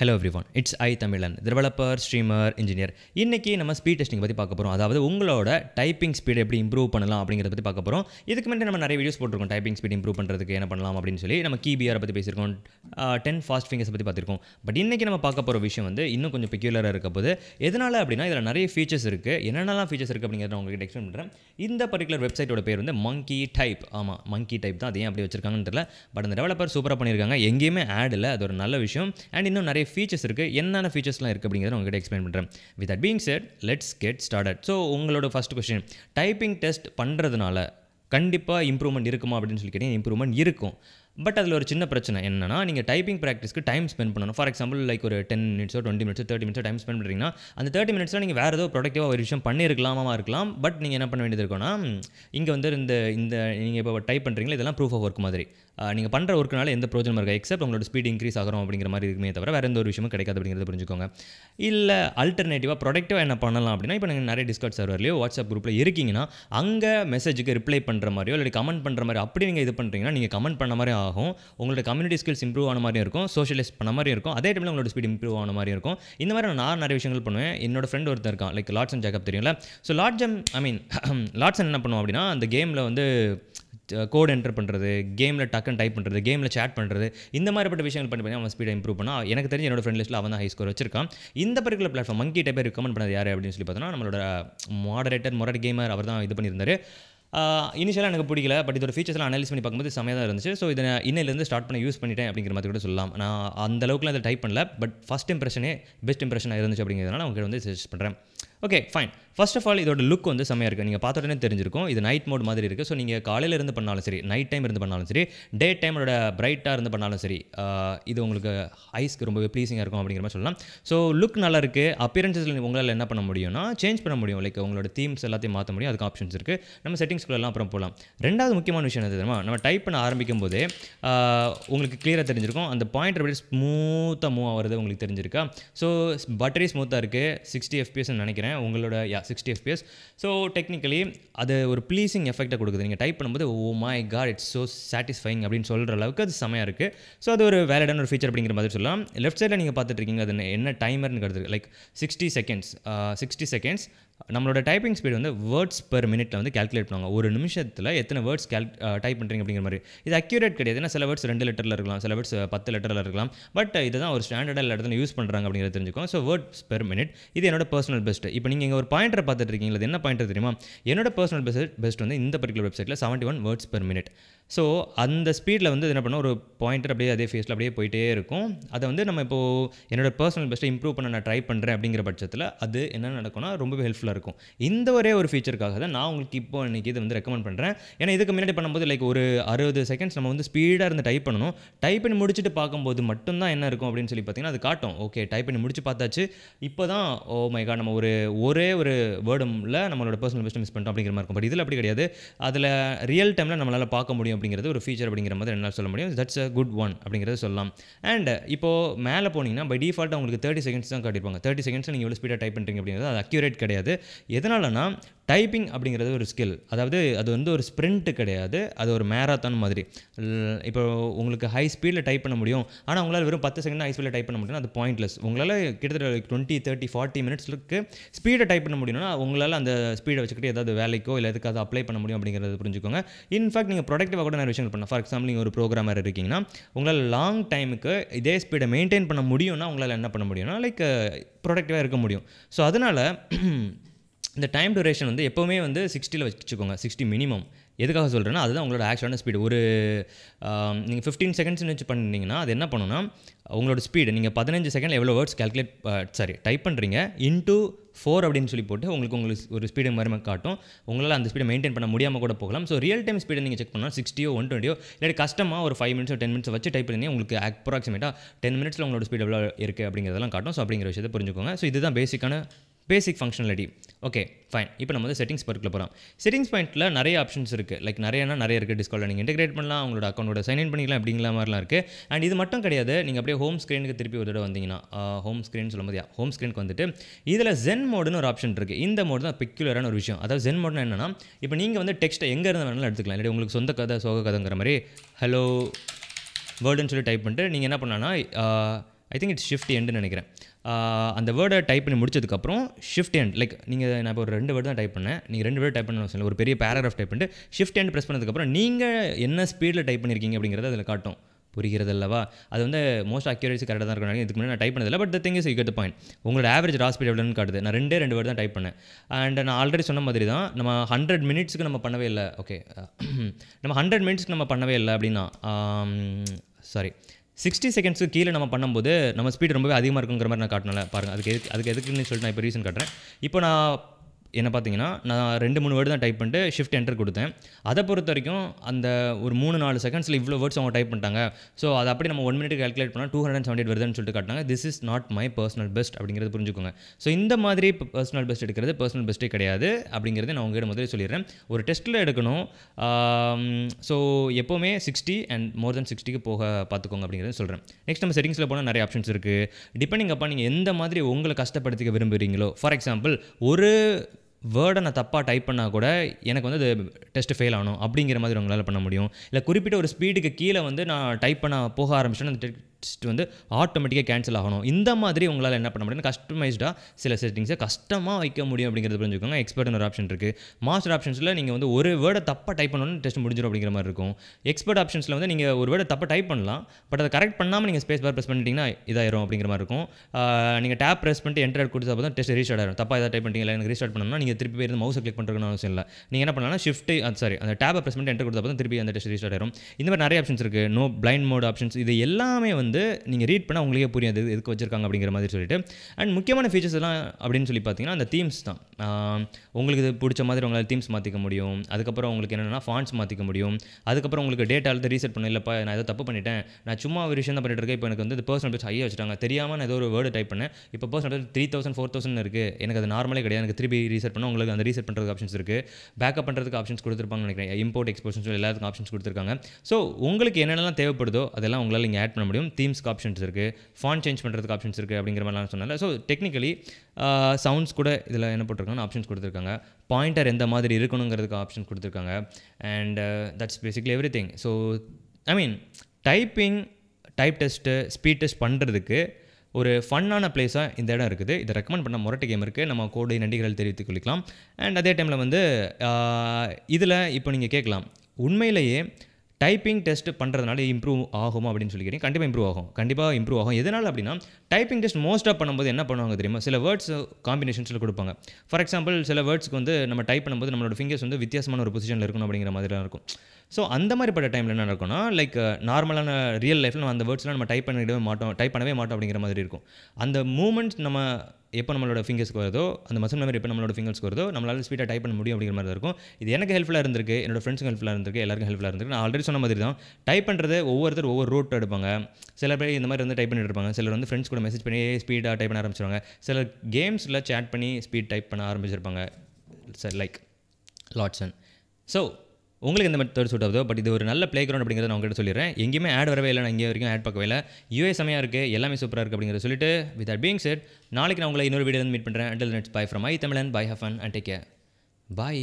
hello everyone it's I Tamilan developer streamer engineer இன்றைக்கி நம்ம speed testing பற்றி பார்க்க போகிறோம் அதாவது உங்களோட டைப்பிங் ஸ்பீட் எப்படி இம்ப்ரூவ் பண்ணலாம் அப்படிங்கிறத பற்றி பார்க்க போகிறோம் இதுக்கு முன்னாடி நம்ம நிறைய வீடியோஸ் போட்டிருக்கோம் டைப்பிங் ஸ்பீட் இம்ப்ரூவ் பண்ணுறதுக்கு என்ன பண்ணலாம் அப்படின்னு சொல்லி நம்ம கீபிஆரை பற்றி பேசியிருக்கோம் டென் ஃபாஸ்ட் ஃபிங்கர்ஸ் பற்றி பார்த்துருக்கோம் பட் இன்றைக்கி நம்ம பார்க்க போகிற விஷயம் வந்து இன்னும் கொஞ்சம் பெக்யூலராக இருக்க போது எதனால் அப்படின்னா இதில் நிறைய ஃபீச்சர்ஸ் இருக்குது என்னென்னலாம் ஃபீச்சர்ஸ் இருக்குது அப்படிங்கிறத நான் உங்களுக்கு எக்ஸ்பிளைன் பண்ணுறேன் இந்த பர்டிகுலர் வெப்சைட்டோட பேர் வந்து மங்கி டைப் ஆமாம் மங்கி டைப் தான் அது ஏன் அப்படி வச்சிருக்காங்கன்னு தெரியல பட் அந்த டெவலப்பர் சூப்பராக பண்ணியிருக்காங்க எங்கேயுமே ஆட் இல்லை அது ஒரு நல்ல விஷயம் அண்ட் இன்னும் நிறைய நிறைய ஃபீச்சர்ஸ் இருக்குது என்னென்ன ஃபீச்சர்ஸ்லாம் இருக்குது அப்படிங்கிறத உங்ககிட்ட எக்ஸ்பிளைன் பண்ணுறேன் with that being said let's get started so உங்களோட ஃபஸ்ட் கொஸ்டின் டைப்பிங் டெஸ்ட் பண்ணுறதுனால கண்டிப்பாக இம்ப்ரூவ்மெண்ட் இருக்குமா அப்படின்னு சொல்லி கேட்டீங்க இம்ப்ரூவ்மெண்ட் இருக்கும் பட் அதில் ஒரு சின்ன பிரச்சனை என்னன்னா நீங்கள் டைப்பிங் ப்ராக்டிஸ்க்கு டைம் ஸ்பெண்ட் பண்ணணும் ஃபார் எக்ஸாம்பிள் லைக் ஒரு டென் மினிட்ஸோ டுவெண்ட்டி மினிட்ஸோ தேர்ட்டி மினிட்ஸோ டைம் ஸ்பெண்ட் பண்ணுறீங்கன்னா அந்த தேர்ட்டி மினிட்ஸில் நீங்கள் வேறு ஏதோ ப்ரொடக்டிவாக ஒரு விஷயம் பண்ணியிருக்கலாமா இருக்கலாம் பட் நீங்கள் என்ன பண்ண வேண்டியது இருக்கும்னா இங்கே வந்து இந்த இந்த நீங்கள் இப்போ டைப் பண்ணுறீங்களா இதெல்லாம் ப்ரூஃப் ஆஃப் ஒர்க் மாதிரி நீங்கள் பண்ணுற ஒர்க்குனால எந்த ப்ரோஜனம் இருக்கா எக்ஸப்ட் உங்களோட ஸ்பீட் இன்க்ரீஸ் ஆகிறோம் அப்படிங்கிற மாதிரி இருக்குமே தவிர வேறு எந்த ஒரு விஷயமும் கிடைக்காது அப்படிங்கிறத புரிஞ்சுக்கோங்க இல்லை அல்டர்னேட்டிவாக ப்ரொடக்டிவாக என்ன பண்ணலாம் அப்படின்னா இப்போ நீங்கள் நிறைய டிஸ்கவுட் சர்வர்லையோ வாட்ஸ்அப் குரூப்பில் இருக்கீங்கன்னா அங்கே மெசேஜுக்கு ரிப்ளை பண்ணுற மாதிரியோ இல்லை கமெண்ட் பண்ணுற மாதிரி அப்படி நீங்கள் இது பண்ணுறீங்கன்னா நீங்கள் கமெண்ட் பண்ண மாதிரி ஆகும் உங்களோட கம்யூனிட்டி ஸ்கில்ஸ் இம்ப்ரூவ் ஆன மாதிரியும் இருக்கும் சோஷியலைஸ் பண்ண மாதிரி இருக்கும் அதே டைமில் உங்களோட ஸ்பீட் இம்ப்ரூவ் ஆன மாதிரி இருக்கும் இந்த மாதிரி நான் நான் நிறைய விஷயங்கள் பண்ணுவேன் என்னோட ஃப்ரெண்ட் ஒருத்தர் இருக்கான் லைக் லார்ட்ஸ் அண்ட் ஜேக்கப் தெரியும்ல ஸோ லார்ட் ஜம் ஐ மீன் லாட்ஸ் என்ன பண்ணுவோம் அப்படின்னா அந்த கேமில் வந்து கோட் என்டர் பண்ணுறது கேமில் டக்குன்னு டைப் பண்ணுறது கேமில் சேட் பண்ணுறது இந்த மாதிரிப்பட்ட விஷயங்கள் பண்ணி பண்ணி அவன் ஸ்பீடை இம்ப்ரூவ் பண்ணால் எனக்கு தெரிஞ்ச என்னோட ஃப்ரெண்ட் லிஸ்ட்டில் அவன் தான் ஹை ஸ்கோர் வச்சிருக்கான் இந்த பர்டிகுலர் பிளாட்ஃபார்ம் மங்கி டைப்பை ரெக்கமெண்ட் பண்ணது யார் அப்படின்னு சொல்லி பார்த்தோன்னா நம்மளோட மாடரேட்டர் மொரட் கேமர் அவர் தான் இது பண்ணியிருந்தார் இனிஷியலாக எனக்கு பிடிக்கல பட் இதோட ஃபீச்சர்ஸ்லாம் அனலைஸ் பண்ணி பார்க்கும்போது செமையாக தான் இருந்துச்சு ஸோ இதை இன்னிலேருந்து ஸ்டார்ட் பண்ணி யூஸ் பண்ணிட்டேன் அப்படிங்கிற மாதிரி கூட சொல்லலாம் நான் அந்த அளவுக்குலாம் இதை டைப் பண்ணல பட் ஃபஸ்ட் இம்ப்ரெஷனே பெஸ்ட் இம்ப்ரெஷனாக இருந்துச்சு அப்படிங்கிறதுனால உங்களுக்கு வந்து சஜெஸ்ட் பண்ணுறேன் okay fine first of all இதோட லுக் வந்து செம்மையாக இருக்குது நீங்கள் பார்த்த உடனே தெரிஞ்சிருக்கும் இது நைட் மோட் மாதிரி இருக்குது ஸோ நீங்கள் காலையில் இருந்து பண்ணாலும் சரி நைட் டைம் இருந்து பண்ணாலும் சரி டே டைமோட பிரைட்டாக இருந்து பண்ணாலும் சரி இது உங்களுக்கு ஐஸ்க்கு ரொம்பவே ப்ளீஸிங்காக இருக்கும் அப்படிங்கிற மாதிரி சொல்லலாம் ஸோ லுக் நல்லா இருக்குது அப்பியரன்சஸில் உங்களால் என்ன பண்ண முடியும்னா சேஞ்ச் பண்ண முடியும் லைக் உங்களோட தீம்ஸ் எல்லாத்தையும் மாற்ற முடியும் அதுக்கு ஆப்ஷன்ஸ் இருக்குது நம்ம செட்டிங்ஸ்குள்ளெல்லாம் அப்புறம் போகலாம் ரெண்டாவது முக்கியமான விஷயம் என்ன தெரியுமா நம்ம டைப் பண்ண ஆரம்பிக்கும் போதே உங்களுக்கு க்ளியராக தெரிஞ்சிருக்கும் அந்த பாயிண்ட் அப்படி ஸ்மூத்தாக மூவ் ஆகிறது உங்களுக்கு தெரிஞ்சிருக்கா ஸோ பட்டரி ஸ்மூத்தாக இருக்குது சிக்ஸ்டி எஃபிஎஸ்ன்னு நினைக்கிறேன் உங்களோட சிக்ஸ்டி எஃபிஎஸ் ஸோ டெக்னிக்கலி அது ஒரு ப்ளீஸிங் எஃபெக்டை கொடுக்குது நீங்கள் டைப் பண்ணும்போது oh my god it's so satisfying அப்படின்னு சொல்கிற அளவுக்கு அது செமையாக இருக்குது ஸோ அது ஒரு வேலிடான ஒரு ஃபீச்சர் அப்படிங்கிற மாதிரி சொல்லலாம் லெஃப்ட் சைடில் நீங்கள் பார்த்துட்டு இருக்கீங்க அது என்ன டைமர்னு கருது like sixty seconds sixty seconds நம்மளோட டைப்பிங் ஸ்பீடு வந்து வேர்ட்ஸ் பெர் மினிட்ல வந்து கேல்குலேட் பண்ணுவாங்க ஒரு நிமிஷத்தில் எத்தனை வேர்ட்ஸ் கேல் டைப் பண்ணுறீங்க அப்படிங்கிற மாதிரி இது அக்யூரேட் கிடையாது ஏன்னா சில வேர்ட்ஸ் ரெண்டு லெட்டரில் இருக்கலாம் சில வேர்ட்ஸ் பத்து லெட்டரில் இருக்கலாம் பட் இதுதான் ஒரு ஸ்டாண்டர்டாக எல்லா இடத்துல யூஸ் பண்ணுறாங்க அப்படிங்கிறத தெரிஞ்சுக்கோம் ஸோ வேர்ட்ஸ் பெர் மினிட் இது என்னோட பர்சனல் பெஸ்ட் இப்போ நீங்கள் இங்கே ஒரு பாயிண்டர் பார்த்துட்டு இருக்கீங்களா என்ன பாயிண்டர் தெரியுமா என்னோட பர்சனல் பெஸ்ட் பெஸ்ட் வந்து இந்த பர்டிகுலர் வெப்சைட்டில் seventy one words per minute so அந்த ஸ்பீடில் வந்து என்ன பண்ணோம் ஒரு பாயிண்டர் அப்படியே அதே ஃபேஸில் அப்படியே போயிட்டே இருக்கும் அதை வந்து நம்ம இப்போது என்னோடய பர்சனல் பெஸ்ட்டை இம்ப்ரூவ் பண்ண நான் ட்ரை பண்ணுறேன் அப்படிங்கிற பட்சத்தில் அது என்ன நடக்கும்னா ரொம்பவே ஹெல்ப்ஃபுல்லாக இருக்கும் இந்த ஒரே ஒரு ஃபீச்சருக்காக தான் நான் உங்களுக்கு இப்போ இன்றைக்கி இதை வந்து ரெக்கமெண்ட் பண்ணுறேன் ஏன்னா இதுக்கு முன்னாடி பண்ணும்போது லைக் ஒரு அறுபது செகண்ட்ஸ் நம்ம வந்து ஸ்பீடாக இருந்து டைப் பண்ணணும் டைப் பண்ணி முடிச்சுட்டு பார்க்கும்போது மட்டும்தான் என்ன இருக்கும் அப்படின்னு சொல்லி பார்த்தீங்கன்னா அது காட்டும் ஓகே டைப் பண்ணி முடிச்சு பார்த்தாச்சு இப்போ தான் ஓ oh மைகா நம்ம ஒரு ஒரே ஒரு வேர்டுமில் நம்மளோட பர்சனல் பெஸ்ட்டை மிஸ் பண்ணிட்டோம் அப்படிங்கிற மாதிரி இருக்கும் பட் இதில் அப்படி கிடையாது அதில் ரியல் டைமில் நம்மளால் பார்க்க முடியும் அப்படிங்கிறது ஒரு ஃபீச்சர் அப்படிங்கிற மாதிரி என்னால் சொல்ல முடியும் தட்ஸ் அ குட் ஒன் அப்படிங்கிறத சொல்லலாம் அண்ட் இப்போ மேலே போனீங்கன்னா பை டிஃபால்ட் உங்களுக்கு தேர்ட்டி செகண்ட்ஸ் தான் காட்டியிருப்பாங்க தேர்ட்டி செகண்ட்ஸ் நீங்கள் எவ்வளோ ஸ்பீடாக டைப் பண்ணுறீங்க அப்படிங்கிறது அது அக்யூரேட் கிடையாது எதனாலனா டைப்பிங் அப்படிங்கிறது ஒரு ஸ்கில் அதாவது அது வந்து ஒரு ஸ்ப்ரிண்ட்டு கிடையாது அது ஒரு மேராத்தான் மாதிரி இப்போ உங்களுக்கு ஹை ஸ்பீடில் டைப் பண்ண முடியும் ஆனால் உங்களால் வெறும் பத்து செகண்ட் ஹை ஸ்பீடில் டைப் பண்ண முடியும் அது பாயிண்ட்லெஸ் உங்களால் கிட்டத்தட்ட டுவெண்ட்டி தேர்ட்டி ஃபார்ட்டி மினிட்ஸ்க்கு ஸ்பீடை டைப் பண்ண முடியும்னா உங்களால் அந்த ஸ்பீடை வச்சுக்கிட்டு ஏதாவது வேலைக்கோ இல்லை எதுக்காவது அப்ளை பண்ண முடியும் அப்படிங்கிறத புரிஞ்சுக்கோங்க இன்ஃபேக்ட் நீங்கள் ப்ரொடக்டிவாக கூட நிறைய விஷயங்கள் பண்ணலாம் ஃபார் எக்ஸாம்பிள் நீங்கள் ஒரு ப்ரோக்ராமர் இருக்கீங்கன்னா உங்களால் லாங் டைமுக்கு இதே ஸ்பீடை மெயின்டைன் பண்ண முடியும்னா உங்களால் என்ன பண்ண முடியும்னா லைக் ப்ரொடக்டிவாக இருக்க முடியும் ஸோ அதனால் இந்த டைம் டூரேஷன் வந்து எப்போவுமே வந்து சிக்ஸ்ட்டியில் வச்சுக்கோங்க சிக்ஸ்டி மினிமம் எதுக்காக சொல்கிறேன்னா அதுதான் உங்களோட ஆக்சுவலான ஸ்பீடு ஒரு நீங்கள் ஃபிஃப்டீன் செகண்ட்ஸ்னு வச்சு பண்ணிங்கன்னா அது என்ன பண்ணுன்னா உங்களோட ஸ்பீடு நீங்கள் பதினஞ்சு செகண்ட் எவ்வளோ வேர்ட்ஸ் கேல்குலேட் சாரி டைப் பண்ணுறீங்க இன்ட்டு ஃபோர் அப்படின்னு சொல்லி போட்டு உங்களுக்கு உங்களுக்கு ஒரு ஸ்பீடு மாதிரி காட்டும் உங்களால் அந்த ஸ்பீடை மெயின்டைன் பண்ண முடியாமல் கூட போகலாம் ஸோ ரியல் டைம் ஸ்பீடை நீங்கள் செக் பண்ணால் சிக்ஸ்டியோ ஒன் டுவெண்ட்டியோ இல்லை கஷ்டமாக ஒரு ஃபைவ் மினிட்ஸோ டென் மினிட்ஸ் வச்சு டைப் பண்ணி உங்களுக்கு அப்ராக்சிமேட்டாக டென் மினிட்ஸில் உங்களோட ஸ்பீட் எவ்வளோ இருக்குது அப்படிங்கிறதெல்லாம் காட்டும் ஸோ அப்படிங்கிற விஷயத்தை புரிஞ்சுக்கோங்க ஸோ இதுதான் பேசிக்கான பேசிக் ஃபங்க்ஷனாலிட்டி ஓகே ஃபைன் இப்போ நம்ம வந்து செட்டிங்ஸ் பார்க்கல போகிறோம் செட்டிங்ஸ் பாயிண்ட்டில் நிறைய ஆப்ஷன்ஸ் இருக்குது லைக் நிறையனா நிறைய இருக்குது டிஸ்கால் நீங்கள் இன்டெகிரேட் பண்ணலாம் உங்களோட அக்கௌண்ட்டோட சைன் இன் பண்ணிக்கலாம் அப்படிங்கிற மாதிரிலாம் இருக்குது அண்ட் இது மட்டும் கிடையாது நீங்கள் அப்படியே ஹோம் ஸ்க்ரீனுக்கு திருப்பி ஒரு தடவை வந்தீங்கன்னா ஹோம் ஸ்க்ரீன் முடியாது ஹோம் ஸ்க்ரீனுக்கு வந்துட்டு இதில் ஜென் மோடுன்னு ஒரு ஆப்ஷன் இருக்குது இந்த மோடு தான் பெக்குலரான ஒரு விஷயம் அதாவது ஜென் மோடுனா என்னன்னா இப்போ நீங்கள் வந்து டெக்ஸ்ட்டை எங்கே இருந்தால் வேணாலும் எடுத்துக்கலாம் இல்லை உங்களுக்கு சொந்த கதை சோக கதைங்கிற மாதிரி ஹலோ வேர்டுன்னு சொல்லி டைப் பண்ணிட்டு நீங்கள் என்ன பண்ணான்னா ஐ திங்க் இட்ஸ் ஷிஃப்ட் எண்டுன்னு நினைக்கிறேன் அந்த வேர்டை டைப் பண்ணி முடிச்சதுக்கப்புறம் ஷிஃப்ட் எண்ட் லைக் நீங்கள் நான் இப்போ ஒரு ரெண்டு வேர்டு தான் டைப் பண்ணேன் நீங்கள் ரெண்டு வேர்டு டைப் பண்ணணும் ஒரு பெரிய பேராகிராஃப் டைப் பண்ணிட்டு ஷிஃப்ட் எண்ட் ப்ரெஸ் பண்ணதுக்கப்புறம் நீங்கள் என்ன ஸ்பீடில் டைப் பண்ணியிருக்கீங்க அப்படிங்கிறத அதில் காட்டும் புரிகிறது அல்லவா அது வந்து மோஸ்ட் அக்யூரேசி கரெக்டாக தான் இருக்கணும் இதுக்கு முன்னாடி நான் டைப் பண்ணதில்லை but the thing is you get point உங்களோட ஆவரேஜ் ராஸ்பீட் எவ்வளோன்னு காட்டுது நான் ரெண்டே ரெண்டு வேர்டு தான் டைப் பண்ணேன் அண்ட் நான் ஆல்ரெடி சொன்ன மாதிரி தான் நம்ம ஹண்ட்ரட் மினிட்ஸ்க்கு நம்ம பண்ணவே இல்லை ஓகே நம்ம ஹண்ட்ரட் மினிட்ஸ்க்கு நம்ம பண்ணவே இல்லை அப்படின்னா சாரி சிக்ஸ்டி செகண்ட்ஸுக்கு கீழே நம்ம பண்ணும்போது நம்ம ஸ்பீட் ரொம்பவே அதிகமாக இருக்குங்கிற மாதிரி நான் காட்டினால பாருங்கள் அதுக்கு எதுக்கு அதுக்கு எதுக்குன்னு சொல்லிட்டு நான் இப்போ ரீசன் காட்டுறேன் இப்போ நான் என்ன பார்த்தீங்கன்னா நான் ரெண்டு மூணு வேர்டு தான் டைப் பண்ணிட்டு ஷிஃப்ட் என்டர் கொடுத்தேன் அதை பொறுத்த வரைக்கும் அந்த ஒரு மூணு நாலு செகண்ட்ஸில் இவ்வளோ வேர்ட்ஸ் அவங்க டைப் பண்ணிட்டாங்க ஸோ அதை அப்படி நம்ம ஒன் மினிட் கால்குலேட் பண்ணால் டூ ஹண்ட்ரட் அண்ட் செவன்டி வருதுன்னு சொல்லிட்டு காட்டினாங்க this is not my personal best அப்படிங்கிறது புரிஞ்சுக்கோங்க ஸோ இந்த மாதிரி பர்சனல் பெஸ்ட் எடுக்கிறது பர்சனல் பெஸ்ட்டே கிடையாது அப்படிங்கிறது நான் உங்ககிட்ட முதல்ல சொல்லிடுறேன் ஒரு டெஸ்ட்டில் எடுக்கணும் ஸோ எப்போவுமே சிக்ஸ்டி அண்ட் மோர் தென் சிக்ஸ்டிக்கு போக பார்த்துக்கோங்க அப்படிங்கிறத சொல்கிறேன் நெக்ஸ்ட் நம்ம செட்டிங்ஸில் போனால் நிறைய ஆப்ஷன்ஸ் இருக்குது டிபெண்டிங் அப்பா நீங்கள் எந்த மாதிரி உங்களை கஷ்டப்படுத்திக்க விரும்புகிறீங்களோ ஃபார் எக்ஸாம்பிள் ஒரு வேர்டை நான் தப்பாக டைப் பண்ணால் கூட எனக்கு வந்து அது டெஸ்ட்டு ஃபெயில் ஆகணும் அப்படிங்கிற மாதிரி உங்களால் பண்ண முடியும் இல்லை குறிப்பிட்ட ஒரு ஸ்பீடுக்கு கீழே வந்து நான் டைப் பண்ண போக ஆரம்பிச்சேன்னா அந்த லிஸ்ட் வந்து ஆட்டோமேட்டிக்காக கேன்சல் ஆகணும் இந்த மாதிரி உங்களால் என்ன பண்ண முடியும் கஸ்டமைஸ்டாக சில செட்டிங்ஸை கஷ்டமாக வைக்க முடியும் அப்படிங்கிறது புரிஞ்சுக்கோங்க எக்ஸ்பர்ட்னு ஒரு ஆப்ஷன் இருக்குது மாஸ்டர் ஆப்ஷன்ஸில் நீங்கள் வந்து ஒரு வேர்டை தப்பாக டைப் பண்ணணும்னு டெஸ்ட் முடிஞ்சிடும் அப்படிங்கிற மாதிரி இருக்கும் எக்ஸ்பர்ட் ஆப்ஷன்ஸில் வந்து நீங்கள் ஒரு வேர்டை தப்பாக டைப் பண்ணலாம் பட் அதை கரெக்ட் பண்ணாமல் நீங்கள் ஸ்பேஸ் பார் ப்ரெஸ் பண்ணிட்டீங்கன்னா இதாயிரும் அப்படிங்கிற மாதிரி இருக்கும் நீங்கள் டேப் ப்ரெஸ் பண்ணிட்டு என்டர் கொடுத்தா தான் டெஸ்ட் ரீஸ்டார்ட் ஆகிடும் தப்பாக ஏதாவது டைப் பண்ணிட்டீங்களா எனக்கு ரீஸ்டார்ட் பண்ணணும்னா நீங்கள் திருப்பி போய் மவுஸை கிளிக் பண்ணுறதுன்னு அவசியம் இல்லை நீங்கள் என்ன பண்ணலாம் ஷிஃப்ட்டு சாரி அந்த டேப்பை ப்ரெஸ் பண்ணிட்டு என்டர் கொடுத்தா தான் திருப்பி அந்த டெஸ்ட் ரீஸ்டார்ட் ஆகிடும் இந்த மாதிரி நிறைய ஆப்ஷன்ஸ் இருக்குது நோ பிளைண்ட் மோட் ஆப்ஷன்ஸ் இது எல்லாமே வந்து வந்து நீங்கள் ரீட் பண்ணால் உங்களுக்கே புரியும் அது எதுக்கு வச்சுருக்காங்க அப்படிங்கிற மாதிரி சொல்லிட்டு அண்ட் முக்கியமான ஃபீச்சர்ஸ் எல்லாம் அப்படின்னு சொல்லி பார்த்தீங்கன்னா அந்த தீம்ஸ் தான் உங்களுக்கு இது பிடிச்ச மாதிரி உங்களால் தீம்ஸ் மாற்றிக்க முடியும் அதுக்கப்புறம் உங்களுக்கு என்னென்னா ஃபாண்ட்ஸ் மாற்றிக்க முடியும் அதுக்கப்புறம் உங்களுக்கு டேட்டாவில் ரீசெட் பண்ண இல்லைப்பா நான் ஏதோ தப்பு பண்ணிட்டேன் நான் சும்மா ஒரு விஷயம் தான் பண்ணிட்டு இருக்கேன் இப்போ எனக்கு வந்து பர்சனல் பேஸ் ஹையாக வச்சுட்டாங்க தெரியாமல் நான் ஏதோ ஒரு வேர்டு டைப் பண்ணேன் இப்போ personal best three thousand four thousand இருக்குது எனக்கு அது நார்மலே கிடையாது எனக்கு திருப்பி ரீசெட் பண்ணால் உங்களுக்கு அந்த ரீசெட் பண்ணுறதுக்கு ஆப்ஷன்ஸ் இருக்குது பேக்கப் பண்ணுறதுக்கு ஆப்ஷன்ஸ் கொடுத்துருப்பாங்கன்னு நினைக்கிறேன் இம்போர்ட் எக்ஸ்போர்ட்ஸ் எல்லாத்துக்கும் ஆப்ஷன்ஸ் கொடுத்துருக்காங்க ஸோ உங்களுக்கு என்னென்னலாம் தேவைப்படுதோ அதெல்லாம் உங்களால் நீங்கள் ஆட் பண்ண முடியும் தீம்ஸ்க்கு ஆப்ஷன்ஸ் இருக்குது ஃபான் சேஞ்ச் பண்ணுறதுக்கு ஆப்ஷன்ஸ் இருக்குது அப்படிங்கிற மாதிரிலாம் சொன்னால ஸோ டெக்னிக்கலி சவுண்ட்ஸ் கூட இதில் என்ன போட்டிருக்காங்கன்னா ஆப்ஷன்ஸ் கொடுத்துருக்காங்க பாயிண்டர் எந்த மாதிரி இருக்கணுங்கிறதுக்கு ஆப்ஷன் கொடுத்துருக்காங்க and that's basically everything so I mean typing type test speed test பண்ணுறதுக்கு ஒரு ஃபன்னான பிளேஸாக இந்த இடம் இருக்குது இதை ரெக்கமெண்ட் பண்ண முரட்டு கேம் இருக்குது நம்ம கோடை நன்றிகள் தெரிவித்துக் கொள்ளிக்கலாம் அண்ட் அதே டைமில் வந்து uh, இதில் இப்போ நீங்கள் கேட்கலாம் உண்மையிலேயே டைப்பிங் டெஸ்ட் பண்ணுறதுனால இம்ப்ரூவ் ஆகும் அப்படின்னு சொல்லி கண்டிப்பாக இம்ப்ரூவ் ஆகும் கண்டிப்பாக இம்ப்ரூவ் ஆகும் எதனால் அப்படின்னா டைப்பிங் டெஸ்ட் மோஸ்ட்டாக பண்ணும்போது என்ன பண்ணுவாங்க தெரியுமா சில வேர்ட்ஸ் காம்பினேஷன்ஸில் கொடுப்பாங்க ஃபார் எக்ஸாம்பிள் சில வேர்ட்ஸ்க்கு வந்து நம்ம டைப் பண்ணும்போது நம்மளோட ஃபிங்கர்ஸ் வந்து வித்தியாசமான ஒரு பொசிஷனில் இருக்கணும் அப்படிங்கிற மாதிரிலாம் இருக்கும் ஸோ அந்த மாதிரி பட்ட டைமில் என்ன நடக்கும்னா லைக் நார்மலான ரியல் லைஃப்பில் நம்ம அந்த வேர்ட்ஸ்லாம் நம்ம டைப் பண்ணிடவே மாட்டோம் டைப் பண்ணவே மாட்டோம் அப்படிங்கிற மாதிரி இருக்கும் அந்த மூமெண்ட்ஸ் நம்ம எப்போ நம்மளோட ஃபிங்கர்ஸ்க்கு வருதோ அந்த மசில் மெமரி எப்போ நம்மளோட ஃபிங்கர்ஸ்க்கு வருதோ நம்மளால் ஸ்பீடாக டைப் பண்ண முடியும் அப்படிங்கிற மாதிரி இருக்கும் இது எனக்கு ஹெல்ப்ஃபுல்லாக இருந்திருக்கு என்னோட ஃப்ரெண்ட்ஸுக்கு ஹெல்ப்ஃபுல்லாக இருந்திருக்கு எல்லாருக்கும் ஹெல்ப்ஃபுல்லாக இருந்திருக்கு நான் ஆல்ரெடி சொன்ன மாதிரி தான் டைப் பண்ணுறது ஒவ்வொருத்தர் ஒவ்வொரு ரூட் எடுப்பாங்க சில பேர் இந்த மாதிரி வந்து டைப் பண்ணிட்டு இருப்பாங்க சிலர் வந்து ஃப்ரெண்ட்ஸ் கூட மெசேஜ் பண்ணி ஸ்பீடாக டைப் பண்ண ஆரம்பிச்சிருவாங்க சில கேம்ஸில் சேட் பண்ணி ஸ்பீட் டைப் பண்ண ஆரம்பிச்சிருப்பாங்க லைக் லாட்ஸன் ஸோ உங்களுக்கு இந்த தேர்ட் சூட் ஆகுதோ பட் இது ஒரு நல்ல ப்ளே கிரௌண்ட் அப்படிங்கிறத நான் உங்கள்கிட்ட சொல்லிடுறேன் எங்கேயுமே ஆட் வரவே இல்லை நான் இங்கே வரைக்கும் ஆட் பார்க்கவே இல்லை யூஏ சமையாக இருக்குது எல்லாமே சூப்பராக இருக்குது அப்படிங்கிறத சொல்லிட்டு வித் அட் பீங் செட் நாளைக்கு நான் உங்களை இன்னொரு வீடியோ மீட் பண்ணுறேன் until next bye from I Tamilan bye have fun and take care bye